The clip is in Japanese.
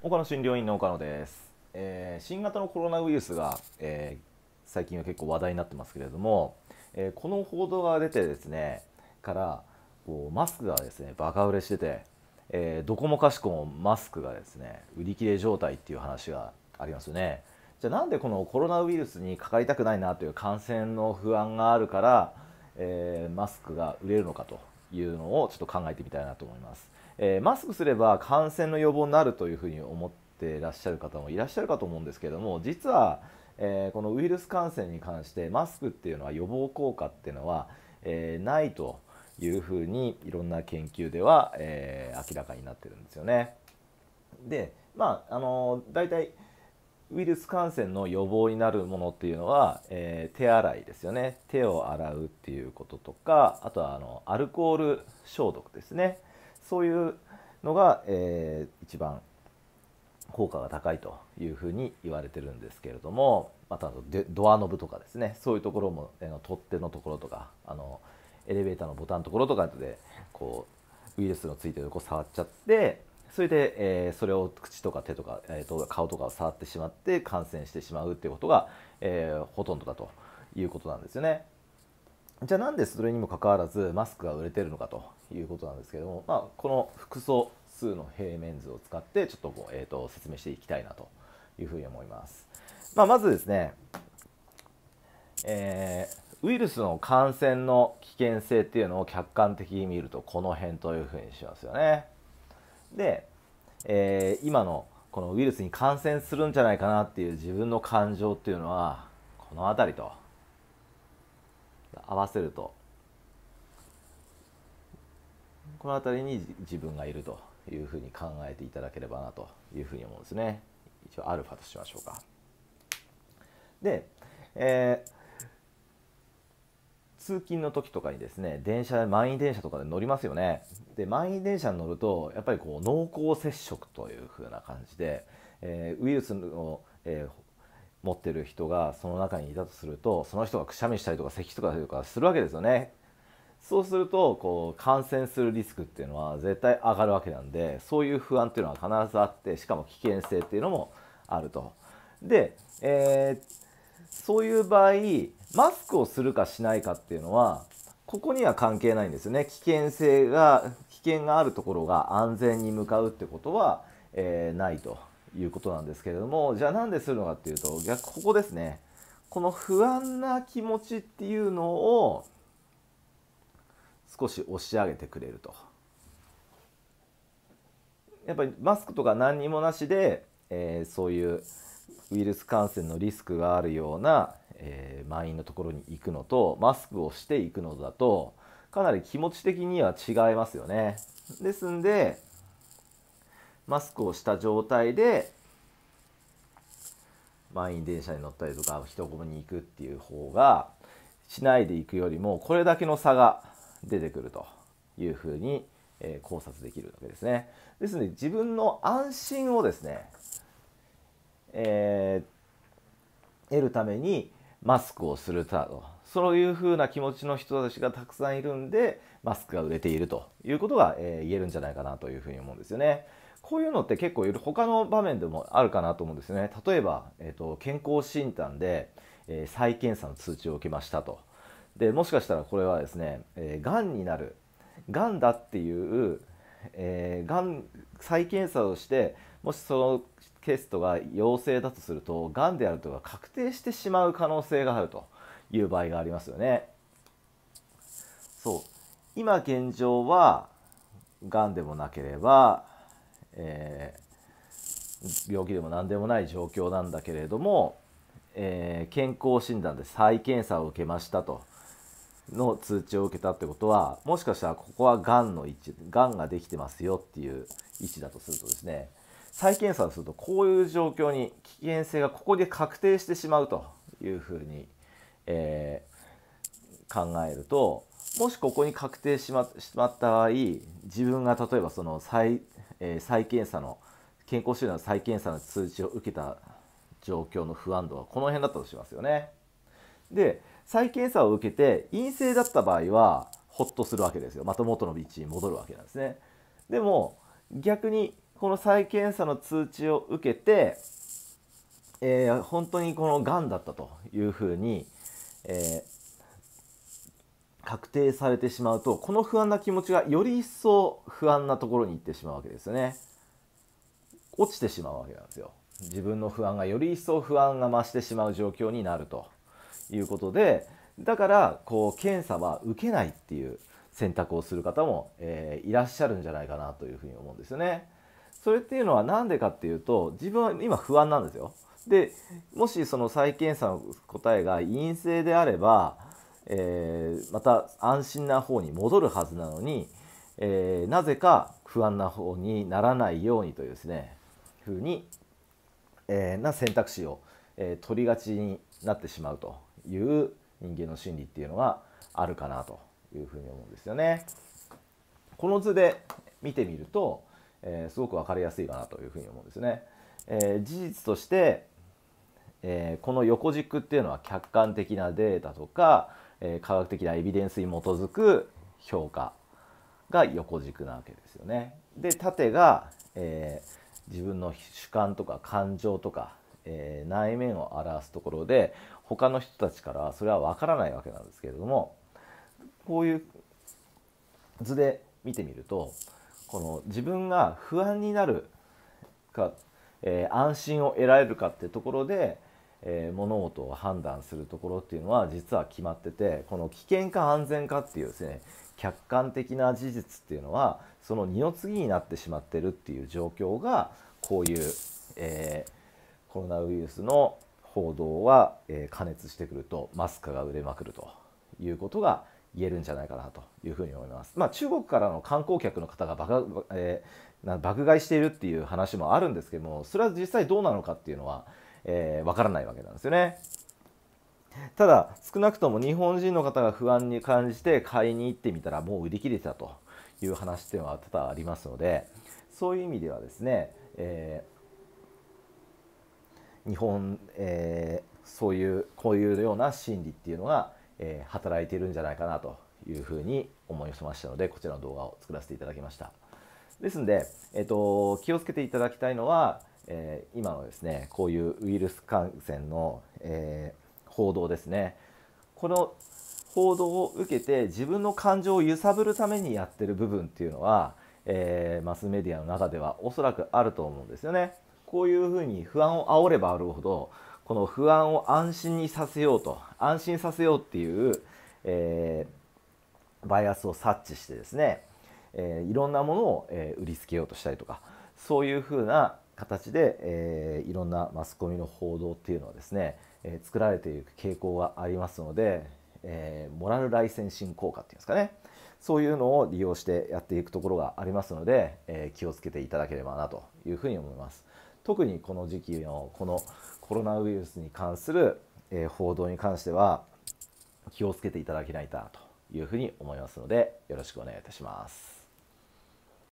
岡野診療院の岡野です、えー、新型のコロナウイルスが、えー、最近は結構話題になってますけれども、えー、この報道が出てですねからこうマスクがですねバカ売れしてて、えどこもかしこもマスクがですね売り切れ状態っていう話がありますよねじゃあなんでこのコロナウイルスにかかりたくないなという感染の不安があるから、えマスクが売れるのかというのをちょっと考えてみたいなと思います。えー、マスクすれば感染の予防になるというふうに思ってらっしゃる方もいらっしゃるかと思うんですけども実は、えー、このウイルス感染に関してマスクっていうのは予防効果っていうのは、えー、ないというふうにいろんな研究では、え明らかになってるんですよね。でまああの大体ウイルス感染の予防になるものっていうのは、えー、手洗いですよね手を洗うっていうこととかあとはあのアルコール消毒ですね、そういうのが、えー、一番効果が高いというふうに言われてるんですけれどもまたドアノブとかですねそういうところも取っ手のところとかあのエレベーターのボタンのところとかでこうウイルスのついてるとこ触っちゃってそれで、えー、それを口とか手とか、えー、と顔とかを触ってしまって感染してしまうっていうことが、えー、ほとんどだということなんですよね。じゃあなんでそれにもかかわらずマスクが売れてるのかということなんですけども、まあ、この複素数の平面図を使ってちょっとこう、えーと、説明していきたいなというふうに思います。まあ、まずですね、えー、ウイルスの感染の危険性っていうのを客観的に見るとこの辺というふうにしますよね。で、えー、今のこのウイルスに感染するんじゃないかなっていう自分の感情っていうのはこの辺りと。合わせるとこの辺りに自分がいるというふうに考えていただければなというふうに思うんですね一応アルファとしましょうかで、えー、通勤の時とかにですね電車満員電車とかで乗りますよねで満員電車に乗るとやっぱりこう濃厚接触というふうな感じで、えー、ウイルスの、えー持ってる人がその中にいたとするとその人がくしゃみしたりとか咳とかとかするわけですよね。そうするとこう感染するリスクっていうのは絶対上がるわけなんでそういう不安っていうのは必ずあってしかも危険性っていうのもあると。で、えー、そういう場合マスクをするかしないかっていうのはここには関係ないんですよね。危険性が危険があるところが安全に向かうってことは、えー、ないと。いうことなんですけれどもじゃあなんでするのかっていうと逆ここですねこの不安な気持ちっていうのを少し押し上げてくれると。やっぱりマスクとか何にもなしで、えー、そういうウイルス感染のリスクがあるような、えー、満員のところに行くのとマスクをしていくのだとかなり気持ち的には違いますよね。ですんでマスクをした状態で満員電車に乗ったりとか人混みに行くっていう方がしないで行くよりもこれだけの差が出てくるというふうに、え考察できるわけですね。ですので自分の安心をですね、えー、得るためにマスクをするたとそういうふうな気持ちの人たちがたくさんいるんでマスクが売れているということが、え言えるんじゃないかなというふうに思うんですよね。こういうのって結構他の場面でもあるかなと思うんですね。例えば、えーと、健康診断で、えー、再検査の通知を受けましたと。でもしかしたらこれはですね、えー、がんになるがんだっていう、えー、がん再検査をしてもしそのテストが陽性だとするとがんであるとか確定してしまう可能性があるという場合がありますよね。そう今現状はがんでもなければえー、病気でも何でもない状況なんだけれども、えー、健康診断で再検査を受けましたとの通知を受けたってことはもしかしたらここはがんの位置がんができてますよっていう位置だとするとですね再検査をするとこういう状況に危険性がここで確定してしまうというふうに、えー、考えるともしここに確定しましまった場合自分が例えばその再検査えー、再検査の健康診断の再検査の通知を受けた状況の不安度はこの辺だったとしますよね。で再検査を受けて陰性だった場合はほっとするわけですよまた元の道に戻るわけなんですね。でも逆にこの再検査の通知を受けて、えー、本当にこのがんだったというふうに、えー確定されてしまうとこの不安な気持ちがより一層不安なところに行ってしまうわけですよね落ちてしまうわけなんですよ自分の不安がより一層不安が増してしまう状況になるということでだからこう検査は受けないっていう選択をする方も、えー、いらっしゃるんじゃないかなというふうに思うんですよねそれっていうのは何でかっていうと自分は今不安なんですよでもしその再検査の答えが陰性であればえー、また安心な方に戻るはずなのに、えー、なぜか不安な方にならないようにというですねふうに、えー、な選択肢を、え取りがちになってしまうという人間の心理っていうのがあるかなというふうに思うんですよね。この図で見てみると、えすごく分かりやすいかなというふうに思うんですね。え事実として、えこの横軸っていうのは客観的なデータとかえー、科学的なエビデンスに基づく評価が横軸なわけですよね。で縦が、えー、自分の主観とか感情とか、えー、内面を表すところで他の人たちからそれは分からないわけなんですけれどもこういう図で見てみるとこの自分が不安になるか、えー、安心を得られるかってところでえー、物事を判断するところっていうのは実は決まっててこの危険か安全かっていうですね客観的な事実っていうのはその二の次になってしまってるっていう状況がこういう、えー、コロナウイルスの報道は、えー、加熱してくるとマスクが売れまくるということが言えるんじゃないかなというふに思います。まあ、中国からの観光客の方が爆,、えー、爆買いしているっていう話もあるんですけどもそれは実際どうなのかっていうのはえー、からないわけなんですよね。ただ少なくとも日本人の方が不安に感じて買いに行ってみたらもう売り切れてたという話っていうのは多々ありますのでそういう意味ではですね、えー、日本、えー、そういうこういうような心理っていうのが、えー、働いているんじゃないかなというふうに思いましたのでこちらの動画を作らせていただきました。ですんで、えーと気をつけていただきたいのは、えー、今のですねこういうウイルス感染の、えー、報道ですねこの報道を受けて自分の感情を揺さぶるためにやってる部分っていうのは、えー、マスメディアの中ではおそらくあると思うんですよね。こういうふうに不安を煽ればあるほどこの不安を安心にさせようと安心させようっていう、えバイアスを察知してですね、えいろんなものを、え売りつけようとしたりとかそういうふうな形で、えー、いろんなマスコミの報道っていうのはですね、えー、作られていく傾向がありますので、えー、モラルライセンシン効果っていうんですかねそういうのを利用してやっていくところがありますので、え気をつけていただければなというふうに思います。特にこの時期のこのコロナウイルスに関する、え報道に関しては気をつけていただけないなというふうに思いますのでよろしくお願いいたします。